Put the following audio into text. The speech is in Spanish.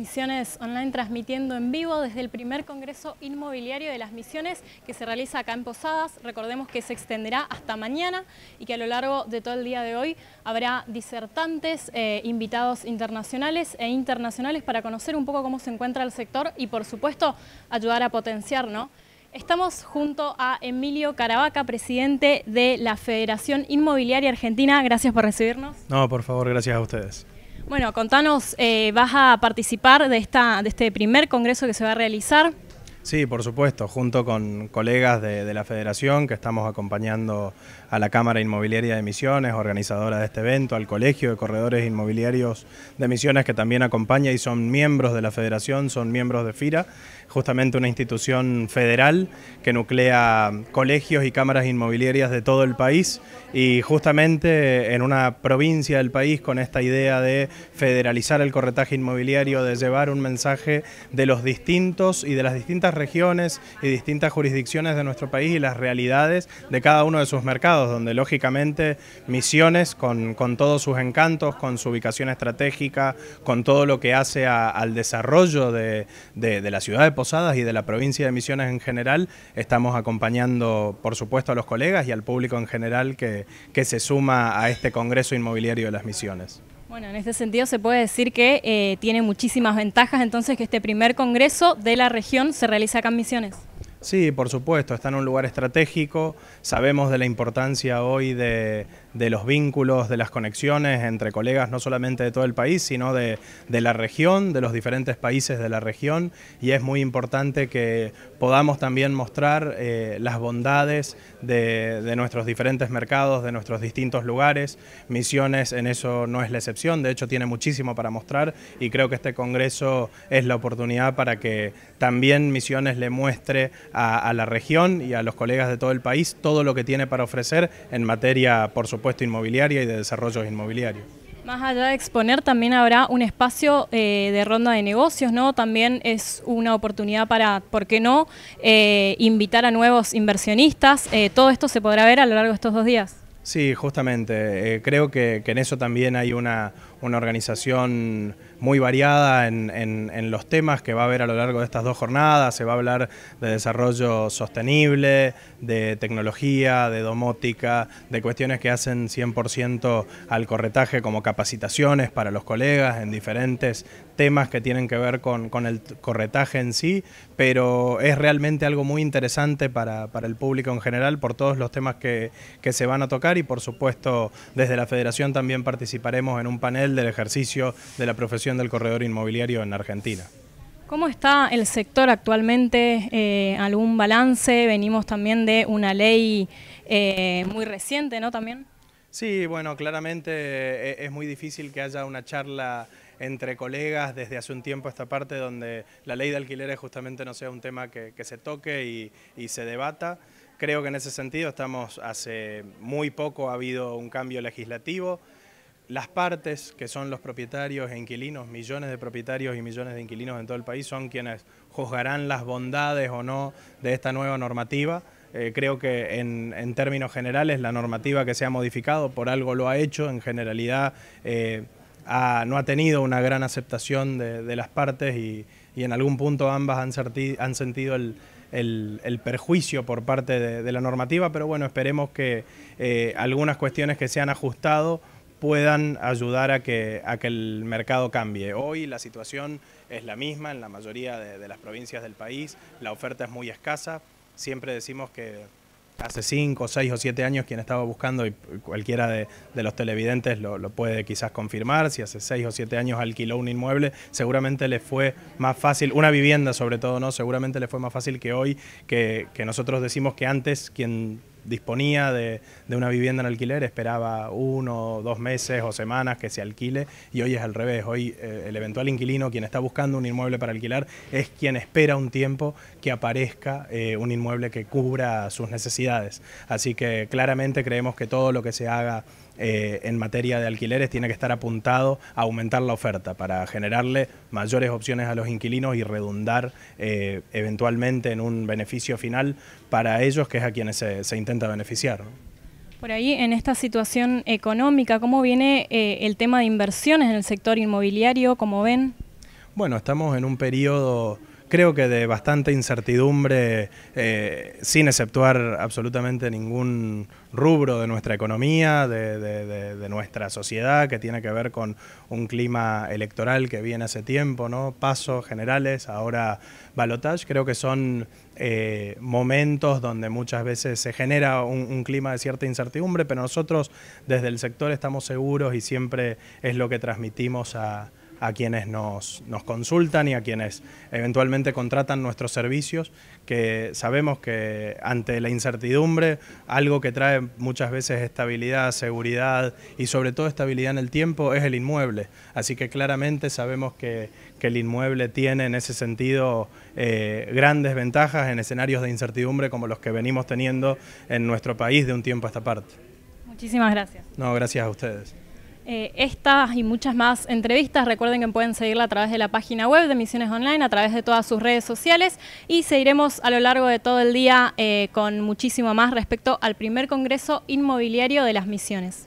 Misiones Online transmitiendo en vivo desde el primer Congreso Inmobiliario de las Misiones que se realiza acá en Posadas. Recordemos que se extenderá hasta mañana y que a lo largo de todo el día de hoy habrá disertantes, eh, invitados internacionales e internacionales para conocer un poco cómo se encuentra el sector y por supuesto ayudar a potenciar, Estamos junto a Emilio Caravaca, presidente de la Federación Inmobiliaria Argentina. Gracias por recibirnos. No, por favor, gracias a ustedes. Bueno, contanos, eh, vas a participar de, esta, de este primer congreso que se va a realizar. Sí, por supuesto, junto con colegas de, la Federación que estamos acompañando a la Cámara Inmobiliaria de Misiones, organizadora de este evento, al Colegio de Corredores Inmobiliarios de Misiones que también acompaña y son miembros de la Federación, son miembros de FIRA, justamente una institución federal que nuclea colegios y cámaras inmobiliarias de todo el país y justamente en una provincia del país con esta idea de federalizar el corretaje inmobiliario, de llevar un mensaje de los distintos y de las distintas regiones y distintas jurisdicciones de nuestro país y las realidades de cada uno de sus mercados, donde lógicamente Misiones, con, todos sus encantos, con su ubicación estratégica, con todo lo que hace al desarrollo de, la ciudad de Posadas y de la provincia de Misiones en general, estamos acompañando, por supuesto, a los colegas y al público en general que se suma a este Congreso Inmobiliario de las Misiones. Bueno, en este sentido se puede decir que eh, tiene muchísimas ventajas entonces que este primer congreso de la región se realiza acá en Misiones. Sí, por supuesto, está en un lugar estratégico, sabemos de la importancia hoy de, de los vínculos, de las conexiones entre colegas no solamente de todo el país, sino de, la región, de los diferentes países de la región, y es muy importante que podamos también mostrar eh, las bondades de, nuestros diferentes mercados, de nuestros distintos lugares. Misiones en eso no es la excepción, de hecho tiene muchísimo para mostrar y creo que este congreso es la oportunidad para que también Misiones le muestre a, a la región y a los colegas de todo el país todo lo que tiene para ofrecer en materia, por supuesto, puesto inmobiliaria y de desarrollo inmobiliario. Más allá de exponer, también habrá un espacio eh, de ronda de negocios, ¿no? También es una oportunidad para, ¿por qué no?, eh, invitar a nuevos inversionistas. Eh, todo esto se podrá ver a lo largo de estos dos días. Sí, justamente. creo que en eso también hay una, una organización muy variada en, los temas que va a haber a lo largo de estas dos jornadas. Se va a hablar de desarrollo sostenible, de tecnología, de domótica, de cuestiones que hacen 100% al corretaje como capacitaciones para los colegas en diferentes temas que tienen que ver con, el corretaje en sí, pero es realmente algo muy interesante para, el público en general por todos los temas que se van a tocar y por supuesto desde la federación también participaremos en un panel del ejercicio de la profesión del corredor inmobiliario en Argentina. ¿Cómo está el sector actualmente? Eh, ¿Algún balance? Venimos también de una ley eh, muy reciente, ¿no? También. Sí, bueno, claramente eh, es muy difícil que haya una charla entre colegas desde hace un tiempo esta parte donde la ley de alquileres justamente no sea un tema que, se toque y, y se debata. Creo que en ese sentido estamos hace muy poco ha habido un cambio legislativo. Las partes, que son los propietarios e inquilinos, millones de propietarios y millones de inquilinos en todo el país, son quienes juzgarán las bondades o no de esta nueva normativa. Eh, creo que en, términos generales la normativa que se ha modificado por algo lo ha hecho, en generalidad eh, no ha tenido una gran aceptación de, las partes y, en algún punto ambas han, sentido el, perjuicio por parte de, la normativa, pero bueno, esperemos que eh, algunas cuestiones que se han ajustado puedan ayudar a que, que el mercado cambie. Hoy la situación es la misma en la mayoría de, las provincias del país, la oferta es muy escasa, siempre decimos que hace 5, 6 o 7 años quien estaba buscando, y cualquiera de, los televidentes lo, puede quizás confirmar, si hace 6 o 7 años alquiló un inmueble, seguramente le fue más fácil, una vivienda sobre todo, ¿no? Seguramente le fue más fácil que hoy, que nosotros decimos que antes quien disponía de, una vivienda en alquiler esperaba uno, dos meses o semanas que se alquile y hoy es al revés. Hoy eh, el eventual inquilino, quien está buscando un inmueble para alquilar, es quien espera un tiempo que aparezca eh, un inmueble que cubra sus necesidades. Así que claramente creemos que todo lo que se haga eh, en materia de alquileres tiene que estar apuntado a aumentar la oferta para generarle mayores opciones a los inquilinos y redundar eh, eventualmente en un beneficio final para ellos, que es a quienes se, intenta beneficiar. Por ahí, en esta situación económica, ¿cómo viene eh, el tema de inversiones en el sector inmobiliario? como ven? Bueno, estamos en un periodo creo que de bastante incertidumbre, eh, sin exceptuar absolutamente ningún rubro de nuestra economía, de, nuestra sociedad, que tiene que ver con un clima electoral que viene hace tiempo, ¿no? Pasos generales, ahora balotage, creo que son eh, momentos donde muchas veces se genera un, clima de cierta incertidumbre, pero nosotros desde el sector estamos seguros y siempre es lo que transmitimos a a quienes nos, nos consultan y a quienes eventualmente contratan nuestros servicios, que sabemos que ante la incertidumbre, algo que trae muchas veces estabilidad, seguridad y sobre todo estabilidad en el tiempo es el inmueble. Así que claramente sabemos que, el inmueble tiene en ese sentido eh, grandes ventajas en escenarios de incertidumbre como los que venimos teniendo en nuestro país de un tiempo a esta parte. Muchísimas gracias. No, gracias a ustedes eh, estas y muchas más entrevistas. Recuerden que pueden seguirla a través de la página web de Misiones Online, a través de todas sus redes sociales y seguiremos a lo largo de todo el día eh, con muchísimo más respecto al primer Congreso Inmobiliario de las Misiones.